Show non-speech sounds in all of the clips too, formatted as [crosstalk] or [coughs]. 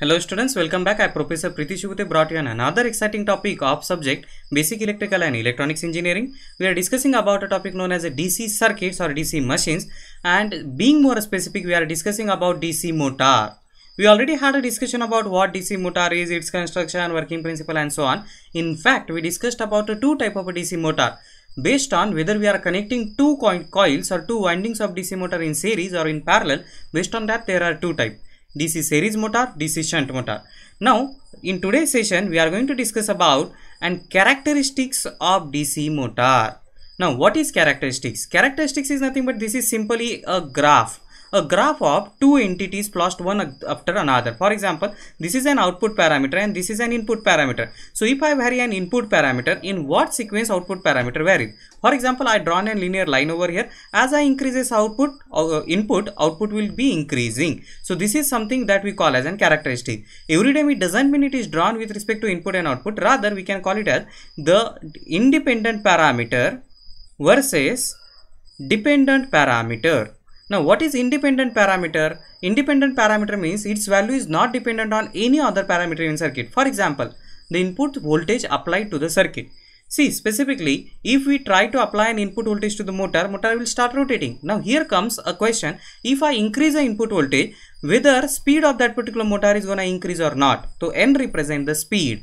Hello students, welcome back. I am Professor Priti Shugute brought you another exciting topic of subject Basic Electrical and Electronics Engineering. We are discussing about a topic known as a DC circuits or DC machines and being more specific we are discussing about DC motor. We already had a discussion about what DC motor is, its construction, working principle and so on. In fact, we discussed about two type of DC motor based on whether we are connecting two coils or two windings of DC motor in series or in parallel based on that there are two type. DC series motor, DC shunt motor. Now, in today's session, we are going to discuss about and characteristics of DC motor. Now, what is characteristics? Characteristics is nothing but this is simply a graph a graph of two entities plus one after another. For example, this is an output parameter and this is an input parameter. So if I vary an input parameter, in what sequence output parameter varies? For example, I drawn a linear line over here. As I increases output, uh, uh, input, output will be increasing. So this is something that we call as an characteristic. Every time it doesn't mean it is drawn with respect to input and output. Rather, we can call it as the independent parameter versus dependent parameter now what is independent parameter? Independent parameter means its value is not dependent on any other parameter in circuit. For example, the input voltage applied to the circuit. See specifically if we try to apply an input voltage to the motor, motor will start rotating. Now here comes a question if I increase the input voltage whether speed of that particular motor is going to increase or not. So n represent the speed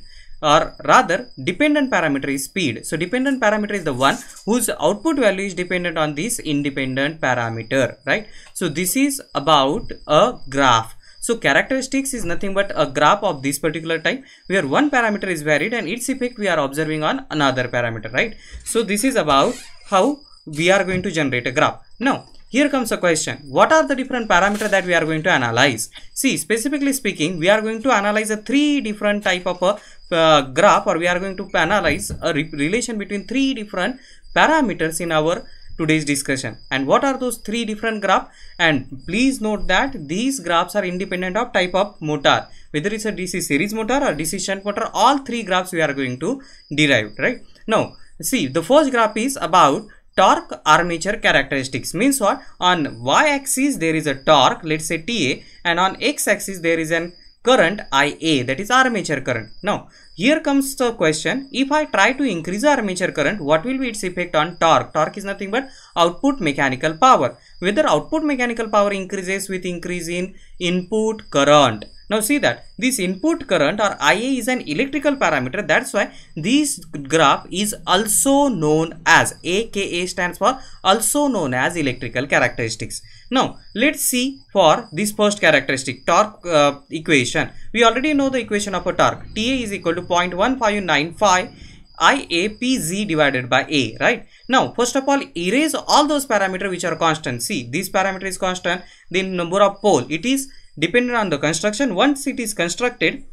or rather dependent parameter is speed. So dependent parameter is the one whose output value is dependent on this independent parameter, right? So this is about a graph. So characteristics is nothing but a graph of this particular type where one parameter is varied and its effect we are observing on another parameter, right? So this is about how we are going to generate a graph. Now here comes a question what are the different parameter that we are going to analyze see specifically speaking we are going to analyze a three different type of a uh, graph or we are going to analyze a relation between three different parameters in our today's discussion and what are those three different graph and please note that these graphs are independent of type of motor whether it's a DC series motor or DC shunt motor all three graphs we are going to derive right now see the first graph is about torque armature characteristics means what on y axis there is a torque let's say ta and on x axis there is an current IA that is armature current. Now here comes the question if I try to increase armature current what will be its effect on torque? Torque is nothing but output mechanical power. Whether output mechanical power increases with increase in input current now see that this input current or IA is an electrical parameter that's why this graph is also known as AKA stands for also known as electrical characteristics. Now let's see for this first characteristic torque uh, equation. We already know the equation of a torque TA is equal to 0.1595 IAPZ divided by A, right? Now, first of all, erase all those parameters which are constant. See, this parameter is constant. The number of pole, it is Depending on the construction, once it is constructed,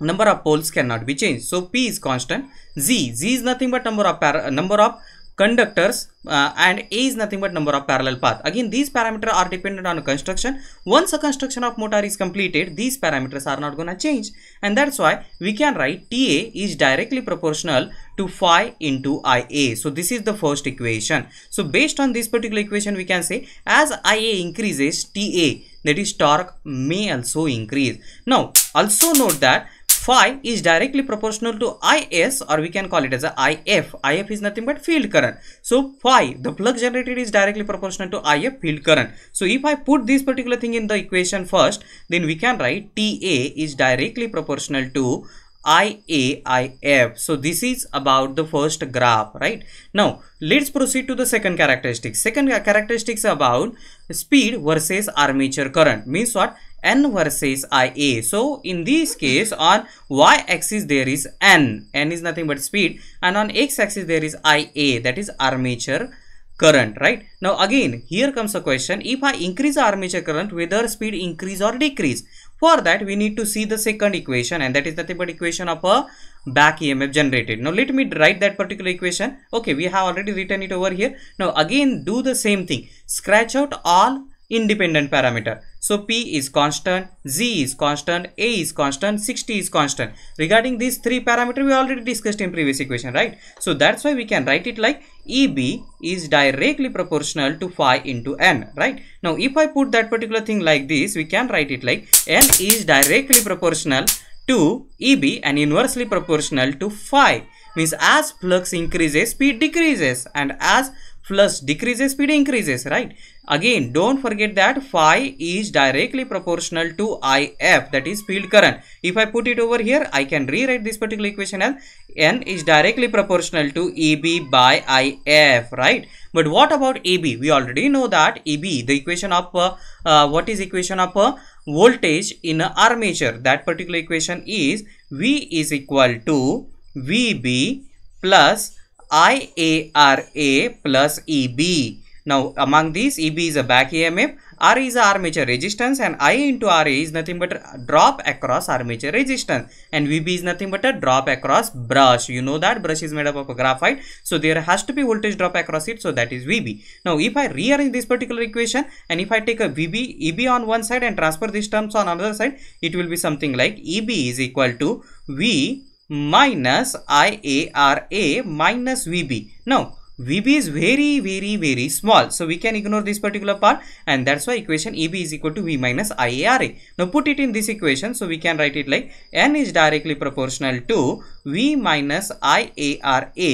number of poles cannot be changed. So P is constant. Z, Z is nothing but number of number of conductors uh, and A is nothing but number of parallel path. Again, these parameters are dependent on construction. Once a construction of motor is completed, these parameters are not going to change. And that's why we can write TA is directly proportional to phi into IA. So, this is the first equation. So, based on this particular equation, we can say as IA increases, TA that is torque may also increase. Now also note that phi is directly proportional to Is or we can call it as a If. If is nothing but field current. So phi, the flux generated is directly proportional to If field current. So if I put this particular thing in the equation first, then we can write TA is directly proportional to IAIF. So this is about the first graph, right? Now let's proceed to the second characteristic. Second characteristics about speed versus armature current means what? N versus IA. So in this case on Y axis there is N. N is nothing but speed and on X axis there is IA that is armature current right now again here comes a question if i increase armature current whether speed increase or decrease for that, we need to see the second equation and that is nothing but equation of a back EMF generated. Now, let me write that particular equation. Okay, we have already written it over here. Now, again, do the same thing. Scratch out all independent parameter. So P is constant, Z is constant, A is constant, 60 is constant. Regarding these three parameters, we already discussed in previous equation, right? So that's why we can write it like EB is directly proportional to phi into N, right? Now if I put that particular thing like this, we can write it like N is directly proportional to EB and inversely proportional to phi means as flux increases speed decreases and as plus decreases speed increases, right? Again, don't forget that phi is directly proportional to IF, that is field current. If I put it over here, I can rewrite this particular equation as N is directly proportional to EB by IF, right? But what about AB? We already know that AB, the equation of, uh, uh, what is equation of uh, voltage in armature? That particular equation is V is equal to VB plus IARA plus EB. Now among these EB is a back EMF, R is armature resistance and I into RA is nothing but drop across armature resistance and VB is nothing but a drop across brush. You know that brush is made up of a graphite. So there has to be voltage drop across it. So that is VB. Now if I rearrange this particular equation and if I take a VB, EB on one side and transfer these terms on another side, it will be something like EB is equal to V minus IARA minus VB. Now, VB is very, very, very small. So, we can ignore this particular part and that's why equation AB is equal to V minus IARA. Now, put it in this equation. So, we can write it like N is directly proportional to V minus IARA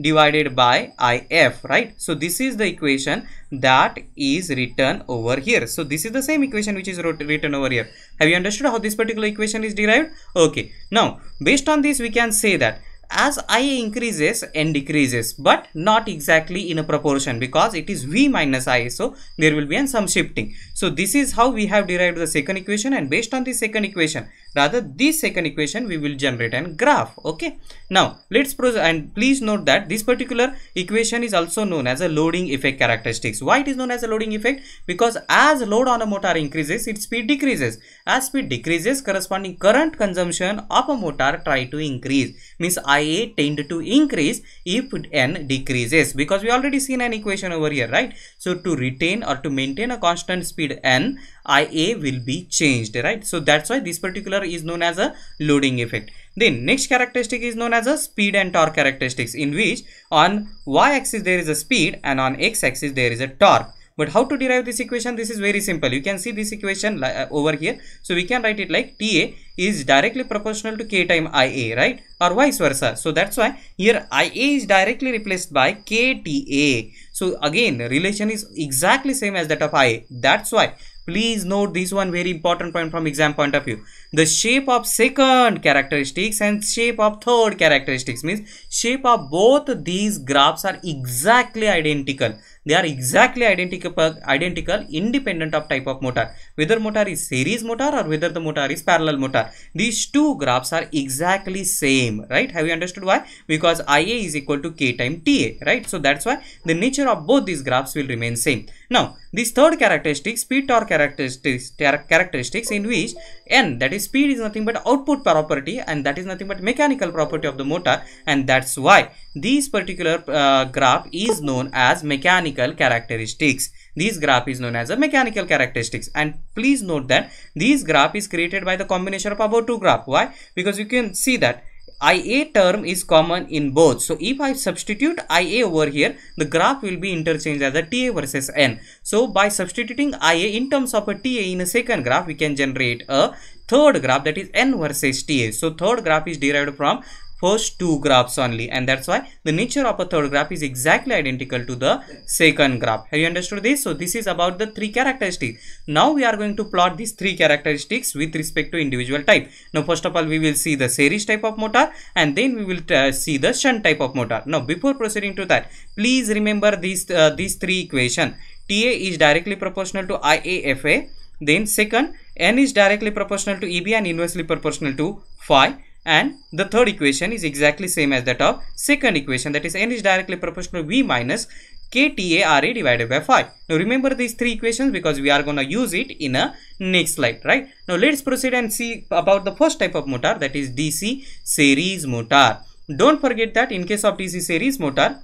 divided by IF, right? So this is the equation that is written over here. So this is the same equation which is wrote, written over here. Have you understood how this particular equation is derived? Okay. Now, based on this, we can say that as i increases n decreases but not exactly in a proportion because it is v minus i so there will be some shifting so this is how we have derived the second equation and based on the second equation rather this second equation we will generate an graph okay now let's proceed and please note that this particular equation is also known as a loading effect characteristics why it is known as a loading effect because as load on a motor increases its speed decreases as speed decreases corresponding current consumption of a motor try to increase means ia tend to increase if n decreases because we already seen an equation over here right so to retain or to maintain a constant speed n ia will be changed right so that's why this particular is known as a loading effect then next characteristic is known as a speed and torque characteristics in which on y axis there is a speed and on x axis there is a torque but how to derive this equation this is very simple you can see this equation uh, over here so we can write it like ta is directly proportional to k time ia right or vice versa so that's why here ia is directly replaced by kta so again relation is exactly same as that of ia that's why Please note this one very important point from exam point of view. The shape of second characteristics and shape of third characteristics means shape of both these graphs are exactly identical. They are exactly identical, identical independent of type of motor. Whether motor is series motor or whether the motor is parallel motor. These two graphs are exactly same, right? Have you understood why? Because IA is equal to K time TA, right? So that's why the nature of both these graphs will remain same. Now, this third characteristic, speed torque characteristics, characteristics in which n that is speed is nothing but output property and that is nothing but mechanical property of the motor and that's why this particular uh, graph is known as mechanical characteristics. This graph is known as a mechanical characteristics and please note that this graph is created by the combination of about two graph. Why? Because you can see that IA term is common in both. So if I substitute IA over here, the graph will be interchanged as a TA versus N. So by substituting IA in terms of a TA in a second graph, we can generate a third graph that is N versus TA. So third graph is derived from First two graphs only and that's why the nature of a third graph is exactly identical to the second graph. Have you understood this? So this is about the three characteristics. Now we are going to plot these three characteristics with respect to individual type. Now first of all we will see the series type of motor and then we will uh, see the shunt type of motor. Now before proceeding to that please remember these, uh, these three equation. TA is directly proportional to IAFA then second n is directly proportional to EB and inversely proportional to phi and the third equation is exactly same as that of second equation that is n is directly proportional to v minus KTARA divided by 5. Now remember these three equations because we are going to use it in a next slide, right? Now let's proceed and see about the first type of motor that is DC series motor. Don't forget that in case of DC series motor,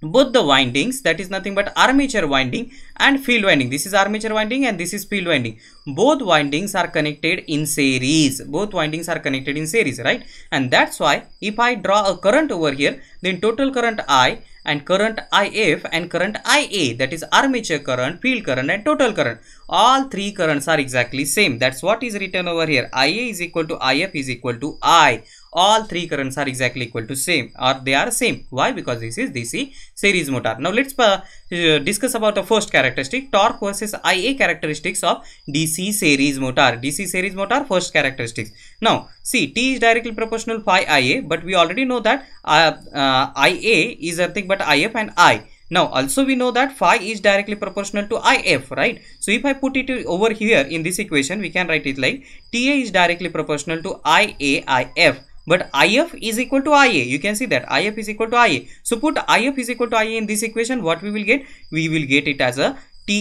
both the windings that is nothing but armature winding and field winding this is armature winding and this is field winding both windings are connected in series both windings are connected in series right and that's why if i draw a current over here then total current i and current if and current ia that is armature current field current and total current all three currents are exactly same that's what is written over here ia is equal to if is equal to i all three currents are exactly equal to same or they are same why because this is dc series motor now let's uh, uh, discuss about the first characteristic torque versus ia characteristics of dc series motor dc series motor first characteristics now see t is directly proportional phi ia but we already know that uh, uh, ia is nothing but if and i now also we know that phi is directly proportional to if, right? So if I put it over here in this equation, we can write it like TA is directly proportional to IA IF but if is equal to ia you can see that if is equal to ia so put if is equal to ia in this equation what we will get we will get it as a ta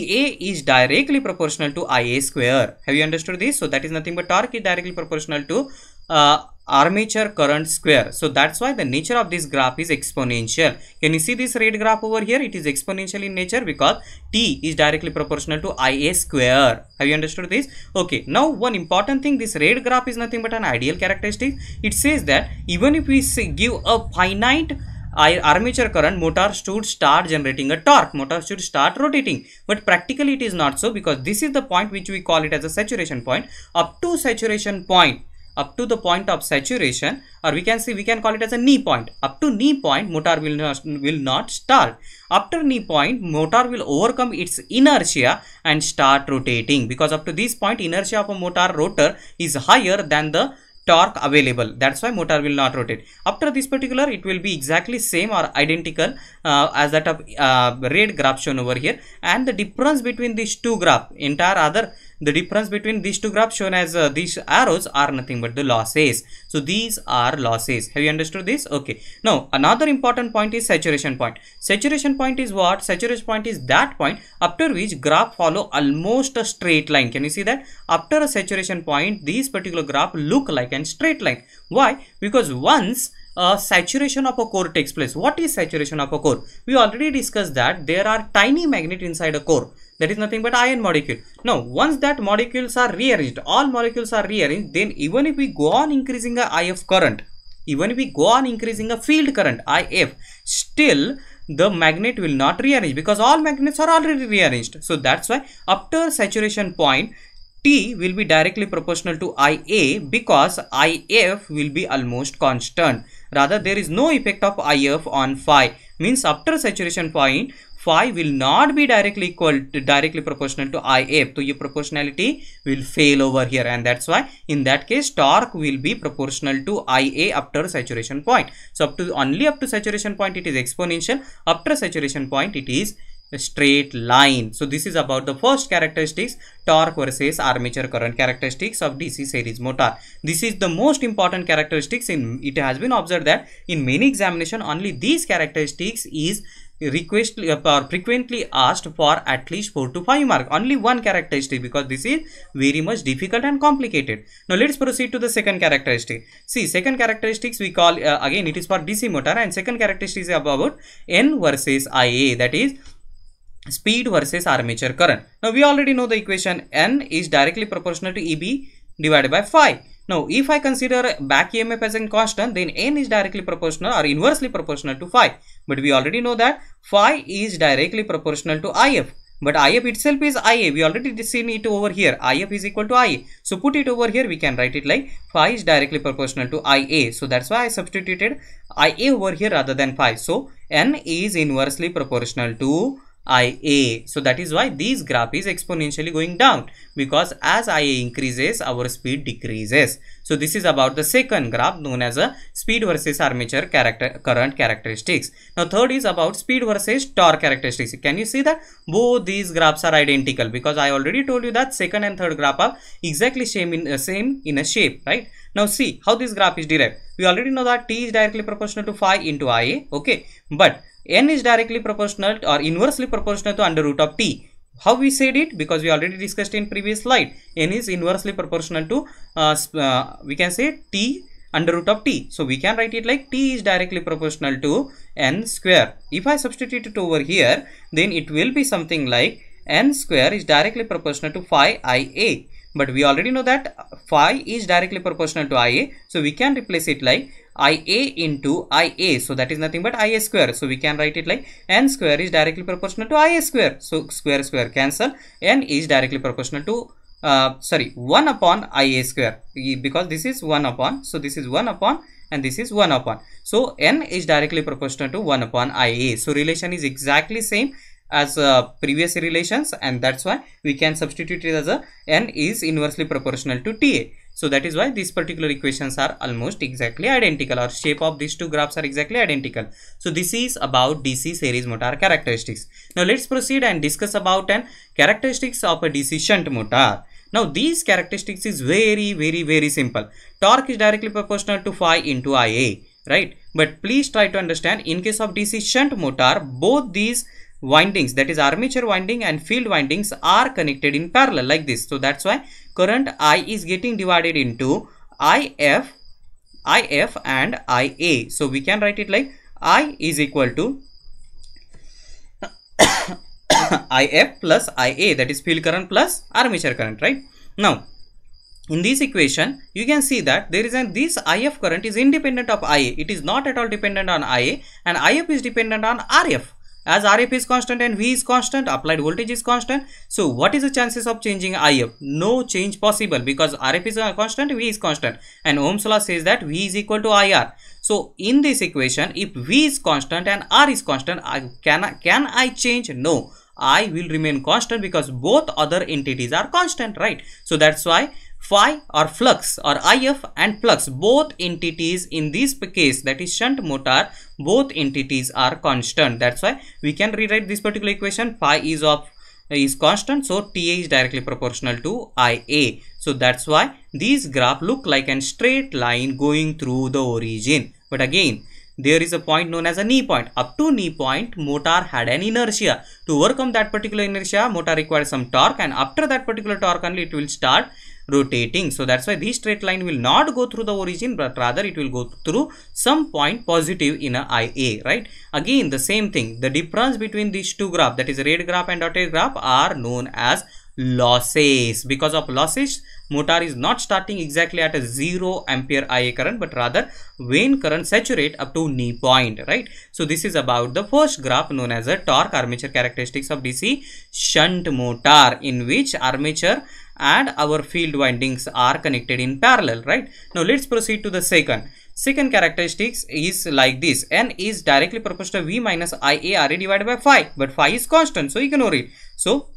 is directly proportional to ia square have you understood this so that is nothing but torque is directly proportional to uh, armature current square. So that's why the nature of this graph is exponential. Can you see this red graph over here? It is exponential in nature because T is directly proportional to Ia square. Have you understood this? Okay. Now one important thing, this red graph is nothing but an ideal characteristic. It says that even if we say, give a finite armature current motor should start generating a torque motor should start rotating but practically it is not so because this is the point which we call it as a saturation point up to saturation point up to the point of saturation or we can see we can call it as a knee point up to knee point motor will not, will not start after knee point motor will overcome its inertia and start rotating because up to this point inertia of a motor rotor is higher than the torque available that's why motor will not rotate after this particular it will be exactly same or identical uh, as that of uh, red graph shown over here and the difference between these two graph entire other the difference between these two graphs shown as uh, these arrows are nothing but the losses. So these are losses. Have you understood this? Okay. Now another important point is saturation point. Saturation point is what? Saturation point is that point after which graph follow almost a straight line. Can you see that? After a saturation point, these particular graph look like a straight line. Why? Because once uh, saturation of a core takes place. What is saturation of a core? We already discussed that there are tiny magnet inside a core that is nothing but iron molecule. Now once that molecules are rearranged, all molecules are rearranged, then even if we go on increasing the IF current, even if we go on increasing the field current IF, still the magnet will not rearrange because all magnets are already rearranged. So that's why after saturation point, T will be directly proportional to IA because IF will be almost constant. Rather, there is no effect of IF on phi. Means after saturation point, phi will not be directly equal to directly proportional to I A. So, your proportionality will fail over here and that's why in that case torque will be proportional to IA after saturation point. So, up to only up to saturation point it is exponential after saturation point it is a straight line. So this is about the first characteristics torque versus armature current characteristics of DC series motor. This is the most important characteristics in it has been observed that in many examination only these characteristics is request uh, or frequently asked for at least 4 to 5 mark only one characteristic because this is very much difficult and complicated now let's proceed to the second characteristic see second characteristics we call uh, again it is for dc motor and second characteristic is about n versus ia that is speed versus armature current now we already know the equation n is directly proportional to eb divided by phi now, if I consider back EMF as a constant, then n is directly proportional or inversely proportional to phi. But we already know that phi is directly proportional to IF. But IF itself is IA. We already seen it over here. IF is equal to IA. So put it over here. We can write it like phi is directly proportional to IA. So that's why I substituted IA over here rather than phi. So N is inversely proportional to Ia. So that is why these graph is exponentially going down because as Ia increases, our speed decreases. So this is about the second graph known as a speed versus armature character current characteristics. Now third is about speed versus torque characteristics. Can you see that both these graphs are identical because I already told you that second and third graph are exactly same in uh, same in a shape, right? Now see how this graph is derived. We already know that t is directly proportional to phi into Ia, okay? But n is directly proportional or inversely proportional to under root of t. How we said it? Because we already discussed in previous slide. n is inversely proportional to, uh, uh, we can say t under root of t. So, we can write it like t is directly proportional to n square. If I substitute it over here, then it will be something like n square is directly proportional to phi ia. But we already know that phi is directly proportional to ia. So, we can replace it like ia into ia so that is nothing but ia square so we can write it like n square is directly proportional to ia square so square square cancel n is directly proportional to uh, sorry 1 upon ia square because this is 1 upon so this is 1 upon and this is 1 upon so n is directly proportional to 1 upon ia so relation is exactly same as uh, previous relations and that's why we can substitute it as a n is inversely proportional to ta so that is why these particular equations are almost exactly identical or shape of these two graphs are exactly identical. So this is about DC series motor characteristics. Now let's proceed and discuss about an characteristics of a DC shunt motor. Now these characteristics is very very very simple. Torque is directly proportional to phi into Ia right. But please try to understand in case of DC shunt motor both these windings that is armature winding and field windings are connected in parallel like this. So that's why current I is getting divided into IF, IF and IA. So we can write it like I is equal to [coughs] IF plus IA that is field current plus armature current right. Now in this equation you can see that there is an this IF current is independent of IA. It is not at all dependent on IA and IF is dependent on RF as RF is constant and V is constant, applied voltage is constant. So what is the chances of changing IF? No change possible because RF is constant, V is constant. And Ohm's law says that V is equal to IR. So in this equation, if V is constant and R is constant, I, can, I, can I change? No. I will remain constant because both other entities are constant, right? So that's why phi or flux or IF and flux both entities in this case that is shunt motor both entities are constant that's why we can rewrite this particular equation phi is of is constant so TA is directly proportional to IA so that's why these graph look like a straight line going through the origin but again there is a point known as a knee point. Up to knee point, motor had an inertia. To overcome that particular inertia, motor required some torque and after that particular torque only it will start rotating. So that's why this straight line will not go through the origin but rather it will go through some point positive in a IA, right? Again the same thing, the difference between these two graph that is red graph and dotted graph are known as losses. Because of losses, motor is not starting exactly at a 0 ampere IA current but rather when current saturate up to knee point, right? So this is about the first graph known as a torque armature characteristics of DC shunt motor in which armature and our field windings are connected in parallel, right? Now let's proceed to the second. Second characteristics is like this. N is directly proportional to V minus IARA divided by phi, but phi is constant, so ignore it. So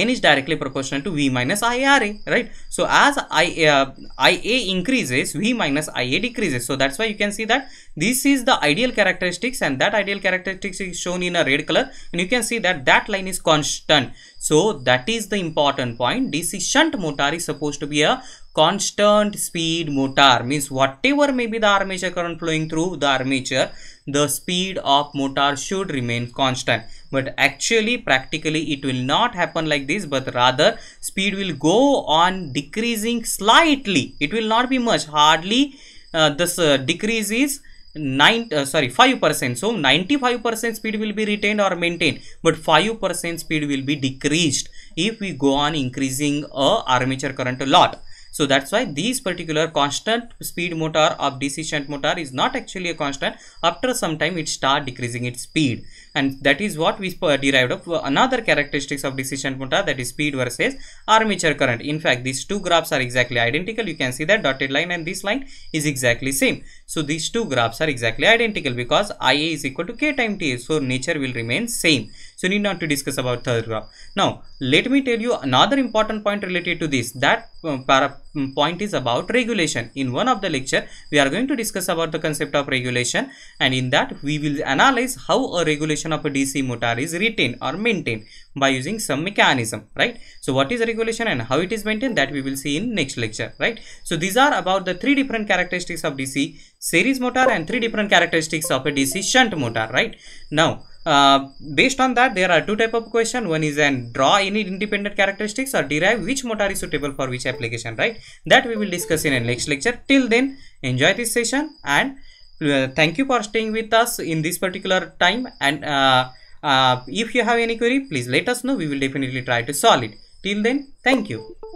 n is directly proportional to v minus IRA, right? So as I, uh, IA increases, v minus IA decreases. So that's why you can see that this is the ideal characteristics and that ideal characteristics is shown in a red color and you can see that that line is constant. So that is the important point. DC shunt motor is supposed to be a constant speed motor means whatever may be the armature current flowing through the armature the speed of motor should remain constant but actually practically it will not happen like this but rather speed will go on decreasing slightly it will not be much hardly uh, this uh, decrease is 9 uh, sorry 5% so 95% speed will be retained or maintained but 5% speed will be decreased if we go on increasing a uh, armature current a lot so that's why these particular constant speed motor of DC shunt motor is not actually a constant. After some time it start decreasing its speed and that is what we derived of another characteristics of DC shunt motor that is speed versus armature current. In fact these two graphs are exactly identical. You can see that dotted line and this line is exactly same. So these two graphs are exactly identical because Ia is equal to K time Ta. So nature will remain same. So you need not to discuss about third graph. Now let me tell you another important point related to this. That um, para, um, point is about regulation. In one of the lecture we are going to discuss about the concept of regulation and in that we will analyze how a regulation of a DC motor is retained or maintained by using some mechanism right. So what is regulation and how it is maintained that we will see in next lecture right. So these are about the three different characteristics of DC series motor and three different characteristics of a DC shunt motor right. Now uh, based on that there are two type of question one is and draw any independent characteristics or derive which motor is suitable for which application right that we will discuss in the next lecture till then enjoy this session and uh, thank you for staying with us in this particular time and uh, uh if you have any query please let us know we will definitely try to solve it till then thank you